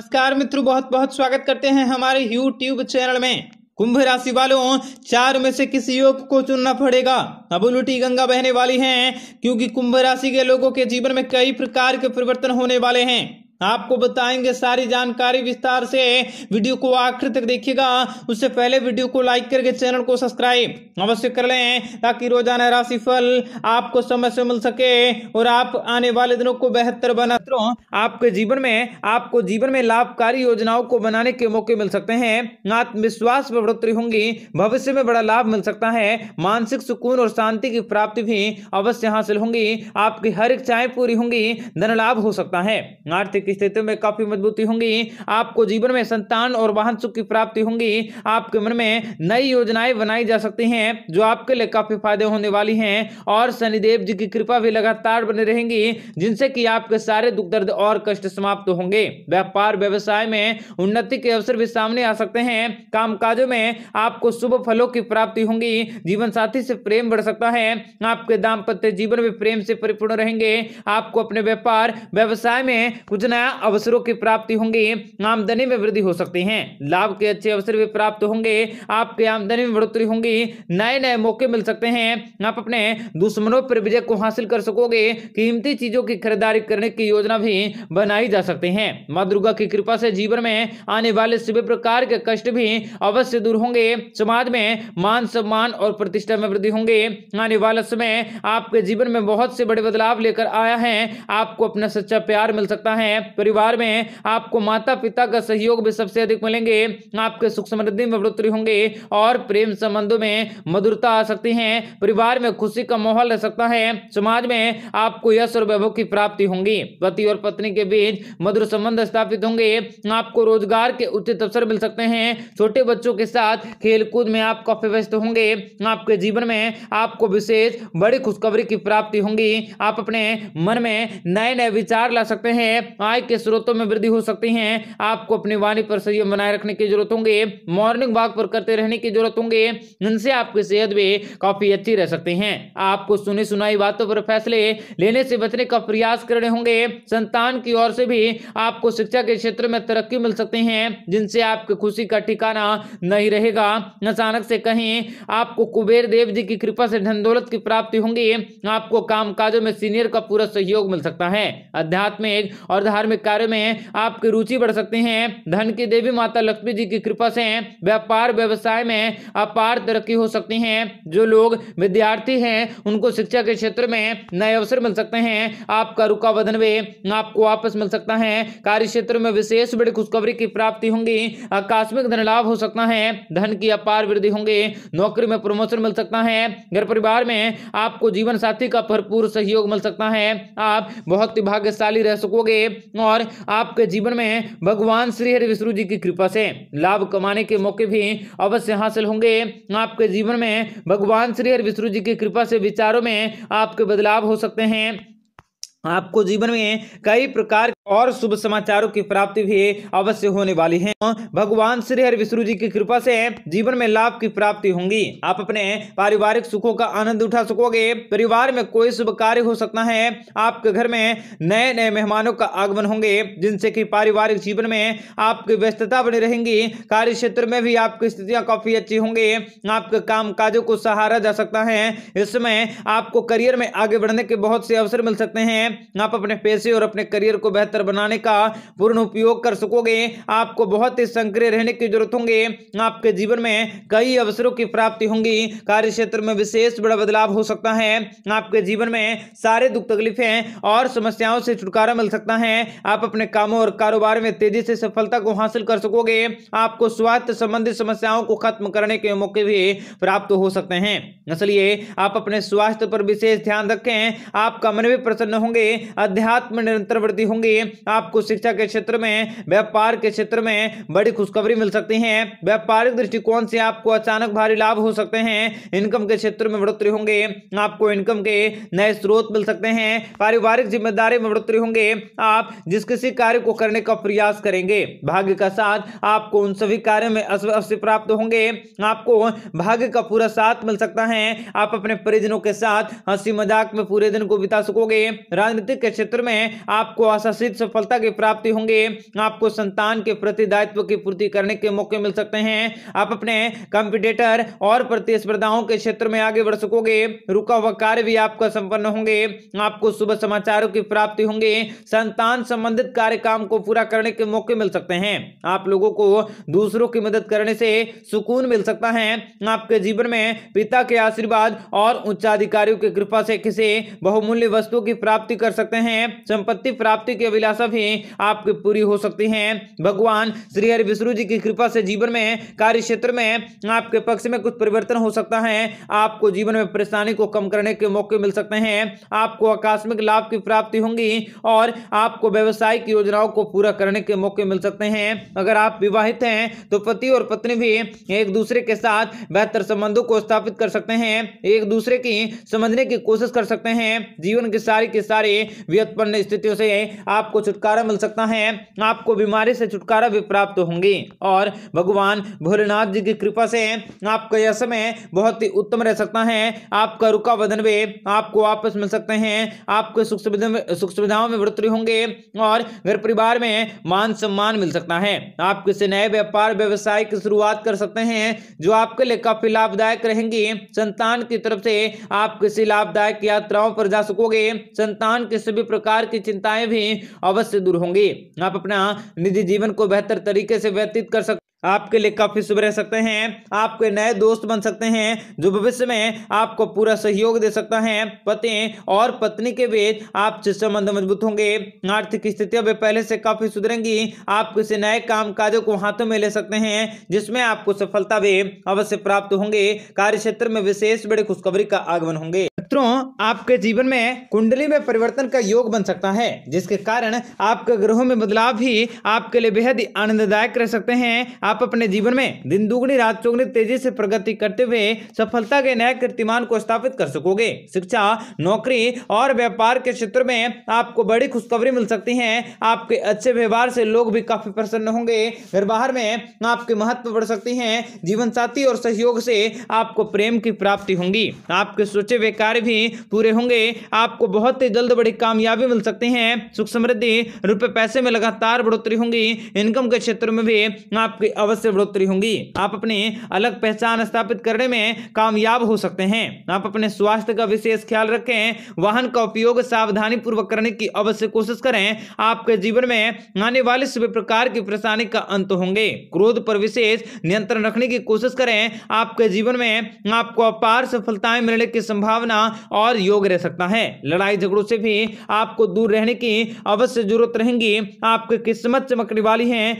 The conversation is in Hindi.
नमस्कार मित्रों बहुत बहुत स्वागत करते हैं हमारे यूट्यूब चैनल में कुंभ राशि वालों चार में से किसी योग को चुनना पड़ेगा अब उल्टी गंगा बहने वाली हैं क्योंकि कुंभ राशि के लोगों के जीवन में कई प्रकार के परिवर्तन होने वाले हैं आपको बताएंगे सारी जानकारी विस्तार से वीडियो को आखिर तक देखिएगा उससे पहले वीडियो को लाइक करके चैनल को सब्सक्राइब अवश्य कर लें ताकि रोजाना राशि फल आपको समय से मिल सके और आप आने वाले दिनों को बेहतर बना आपके जीवन में आपको जीवन में लाभकारी योजनाओं को बनाने के मौके मिल सकते हैं आत्मविश्वास में बढ़ोतरी होंगी भविष्य में बड़ा लाभ मिल सकता है मानसिक सुकून और शांति की प्राप्ति भी अवश्य हासिल होंगी आपकी हर इच्छाएं पूरी होंगी धन लाभ हो सकता है आर्थिक की स्थिति में काफी मजबूती होंगी आपको जीवन में संतान और वाहन सुख की प्राप्ति होंगी आपके मन में नई योजनाएं बनाई जा सकती हैं जो आपके लिए काफी फायदे होने वाली हैं और शनिदेव जी की कृपा भी लगातार बनी रहेंगी जिनसे कि आपके सारे दुख दर्द और कष्ट समाप्त तो होंगे व्यापार व्यवसाय में उन्नति के अवसर भी सामने आ सकते हैं काम में आपको शुभ फलों की प्राप्ति होंगी जीवन साथी से प्रेम बढ़ सकता है आपके दाम्पत्य जीवन में प्रेम से परिपूर्ण रहेंगे आपको अपने व्यापार व्यवसाय में कुछ नया अवसरों की प्राप्ति होंगी आमदनी में वृद्धि हो सकती है लाभ के अच्छे अवसर भी प्राप्त होंगे आपके आमदनी में बढ़ोतरी होंगी नए नए मौके मिल सकते हैं आप अपने दुश्मनों पर विजय को हासिल कर सकोगे कीमती चीजों की खरीदारी करने की योजना भी बनाई जा सकती है माँ दुर्गा की कृपा से जीवन में आने वाले सभी प्रकार के कष्ट भी अवश्य दूर होंगे समाज में मान सम्मान और प्रतिष्ठा में वृद्धि होंगे आने वाला समय आपके जीवन में बहुत से बड़े बदलाव लेकर आया है आपको अपना सच्चा प्यार मिल सकता है परिवार में आपको माता पिता का सहयोग भी सबसे अधिक मिलेंगे आपके सुख समृद्धि में बढ़ोतरी होंगे और प्रेम संबंधों में मधुरता आ सकती है परिवार में खुशी का माहौल रह सकता है समाज में आपको यश और वैभव की प्राप्ति होंगी पति और पत्नी के बीच मधुर संबंध स्थापित होंगे आपको रोजगार के उचित अवसर मिल सकते हैं छोटे बच्चों के साथ खेलकूद में आप काफी व्यस्त होंगे आपके जीवन में आपको विशेष बड़ी खुशखबरी की प्राप्ति होंगी आप अपने मन में नए नए विचार ला सकते हैं आय आय के स्रोतों में वृद्धि हो सकती है आपको अपनी वाणी पर संयम बनाए रखने की जरूरत होंगे मॉर्निंग वॉक पर करते रहने की जरूरत होंगे इनसे आपकी सेहत भी काफी अच्छी रह सकती है आपको सुनी सुनाई बातों पर फैसले लेने से बचने का प्रयास करने होंगे संतान की ओर से भी आपको शिक्षा के क्षेत्र में तरक्की मिल सकती है जिनसे आपकी खुशी का ठिकाना नहीं रहेगा अचानक से कहीं आपको कुबेर देव जी की कृपा से धन दौलत की प्राप्ति होंगी आपको काम काजों में सीनियर का पूरा सहयोग मिल सकता है अध्यात्मिक और धार्मिक धार्मिक कार्य में आपकी रुचि बढ़ सकते हैं धन की देवी माता लक्ष्मी जी की कृपा से व्यापार व्यवसाय में अपार तरक्की हो सकती है जो लोग विद्यार्थी हैं उनको शिक्षा के क्षेत्र में नए अवसर मिल सकते हैं आपका रुका वधन वे आपको वापस मिल सकता है कार्य क्षेत्र में विशेष बड़ी खुशखबरी की प्राप्ति होंगी आकस्मिक धन लाभ हो सकता है धन की अपार वृद्धि होंगे नौकरी में प्रमोशन मिल सकता है घर परिवार में आपको जीवन साथी का भरपूर सहयोग मिल सकता है आप बहुत ही भाग्यशाली रह सकोगे और आपके जीवन में भगवान श्री हरि विष्णु जी की कृपा से लाभ कमाने के मौके भी अवश्य हासिल होंगे आपके जीवन में भगवान श्री हरि विष्णु जी की कृपा से विचारों में आपके बदलाव हो सकते हैं आपको जीवन में कई प्रकार और शुभ समाचारों की प्राप्ति भी अवश्य होने वाली है भगवान श्री हरि विष्णु जी की कृपा से जीवन में लाभ की प्राप्ति होंगी आप अपने पारिवारिक सुखों का आनंद उठा सकोगे परिवार में कोई शुभ कार्य हो सकता है आपके घर में नए नए मेहमानों का आगमन होंगे जिनसे कि पारिवारिक जीवन में आपकी व्यस्तता बनी रहेंगी कार्य क्षेत्र में भी आपकी स्थितियां काफी अच्छी होंगी आपके काम काजों को सहारा जा सकता है इसमें आपको करियर में आगे बढ़ने के बहुत से अवसर मिल सकते हैं आप अपने पैसे और अपने करियर को बेहतर बेहतर बनाने का पूर्ण उपयोग कर सकोगे आपको बहुत ही सक्रिय रहने की जरूरत होंगे आपके जीवन में कई अवसरों की प्राप्ति होंगी कार्य क्षेत्र में विशेष बड़ा बदलाव हो सकता है आपके जीवन में सारे दुख तकलीफें और समस्याओं से छुटकारा मिल सकता है आप अपने कामों और कारोबार में तेजी से सफलता को हासिल कर सकोगे आपको स्वास्थ्य संबंधित समस्याओं को खत्म करने के मौके भी प्राप्त हो सकते हैं इसलिए आप अपने स्वास्थ्य पर विशेष ध्यान रखें आपका मन भी प्रसन्न होंगे अध्यात्म निरंतर वृद्धि होंगी आपको शिक्षा के क्षेत्र में व्यापार के क्षेत्र में बड़ी खुशखबरी मिल सकती है व्यापारिक दृष्टिकोण से आपको अचानक भारी लाभ हो सकते हैं इनकम के क्षेत्र में बढ़ोतरी होंगे आपको इनकम के नए स्रोत मिल सकते हैं पारिवारिक जिम्मेदारी में बढ़ोतरी होंगे आप जिस किसी कार्य को करने का प्रयास करेंगे भाग्य का साथ आपको उन सभी कार्य में अवश्य प्राप्त होंगे आपको भाग्य का पूरा साथ मिल सकता है आप अपने परिजनों के साथ हंसी मजाक में पूरे दिन को बिता सकोगे राजनीतिक के क्षेत्र में आपको आशासी विपरीत सफलता की प्राप्ति होंगे आपको संतान के प्रति दायित्व की पूर्ति करने के मौके मिल सकते हैं आप अपने कंपिटेटर और प्रतिस्पर्धाओं के क्षेत्र में आगे बढ़ सकोगे रुका हुआ कार्य भी आपका संपन्न होंगे आपको शुभ समाचारों की प्राप्ति होंगे संतान संबंधित कार्य काम को पूरा करने के मौके मिल सकते हैं आप लोगों को दूसरों की मदद करने से सुकून मिल सकता है आपके जीवन में पिता के आशीर्वाद और उच्चाधिकारियों की कृपा से किसी बहुमूल्य वस्तु की प्राप्ति कर सकते हैं संपत्ति प्राप्ति के अभिलाषा भी आपकी पूरी हो सकती है भगवान श्री हरि विष्णु जी की कृपा से जीवन में कार्य क्षेत्र में आपके पक्ष में कुछ परिवर्तन हो सकता है आपको जीवन में परेशानी को कम करने के मौके मिल सकते हैं आपको आकस्मिक लाभ की प्राप्ति होंगी और आपको व्यवसाय की योजनाओं को पूरा करने के मौके मिल सकते हैं अगर आप विवाहित हैं तो पति और पत्नी भी एक दूसरे के साथ बेहतर संबंधों को स्थापित कर सकते हैं एक दूसरे की समझने की कोशिश कर सकते हैं जीवन के सारी के सारे व्युत्पन्न स्थितियों से आप आपको छुटकारा मिल सकता है आपको बीमारी से छुटकारा भी प्राप्त होंगी और भगवान भोलेनाथ जी की कृपा से आपका यह समय बहुत ही उत्तम रह सकता है आपका रुका बदन भी आपको वापस मिल सकते हैं आपके सुख सुविधा सुख सुविधाओं में वृद्धि होंगे और घर परिवार में मान सम्मान मिल सकता है आप किसी नए व्यापार व्यवसाय की शुरुआत कर सकते हैं जो आपके लिए काफी लाभदायक रहेंगे संतान की तरफ से आप किसी लाभदायक यात्राओं पर जा सकोगे संतान के सभी प्रकार की चिंताएं भी अवश्य दूर होंगे आप अपना निजी जीवन को बेहतर तरीके से व्यतीत कर सकते आपके लिए काफी शुभ रह सकते हैं आपके नए दोस्त बन सकते हैं जो भविष्य में आपको पूरा सहयोग दे सकता है पति और पत्नी के बीच आपसे संबंध मजबूत होंगे आर्थिक स्थितियां भी पहले से काफी सुधरेंगी आप किसी नए काम काजों को हाथों में ले सकते हैं जिसमें आपको सफलता भी अवश्य प्राप्त होंगे कार्य क्षेत्र में विशेष बड़ी खुशखबरी का आगमन होंगे मित्रों आपके जीवन में कुंडली में परिवर्तन का योग बन सकता है जिसके कारण आपके ग्रहों में बदलाव भी आपके लिए बेहद आनंददायक रह सकते हैं आप अपने जीवन में दिन दुगनी रात चौगनी तेजी से प्रगति करते हुए सफलता के नए कीर्तिमान को स्थापित कर सकोगे शिक्षा नौकरी और व्यापार के क्षेत्र में आपको बड़ी खुशखबरी मिल सकती है आपके अच्छे व्यवहार से लोग भी काफी प्रसन्न होंगे घर बाहर में आपके महत्व बढ़ सकती है जीवन साथी और सहयोग से आपको प्रेम की प्राप्ति होंगी आपके सोचे वे कार्य कार्य भी पूरे होंगे आपको बहुत ही जल्द बड़ी कामयाबी मिल सकती है सुख समृद्धि रुपए पैसे में लगातार बढ़ोतरी होंगी इनकम के क्षेत्र में भी आपकी अवश्य बढ़ोतरी होंगी आप अपनी अलग पहचान स्थापित करने में कामयाब हो सकते हैं आप अपने स्वास्थ्य का विशेष ख्याल रखें वाहन का उपयोग सावधानी पूर्वक करने की अवश्य कोशिश करें आपके जीवन में आने वाले सभी प्रकार की परेशानी का अंत होंगे क्रोध पर विशेष नियंत्रण रखने की कोशिश करें आपके जीवन में आपको अपार सफलताएं मिलने की संभावना और योग रह सकता है लड़ाई झगड़ों से भी आपको दूर रहने की अवश्य जरूरत रहेंगी आपकी किस्मत चमकने वाली है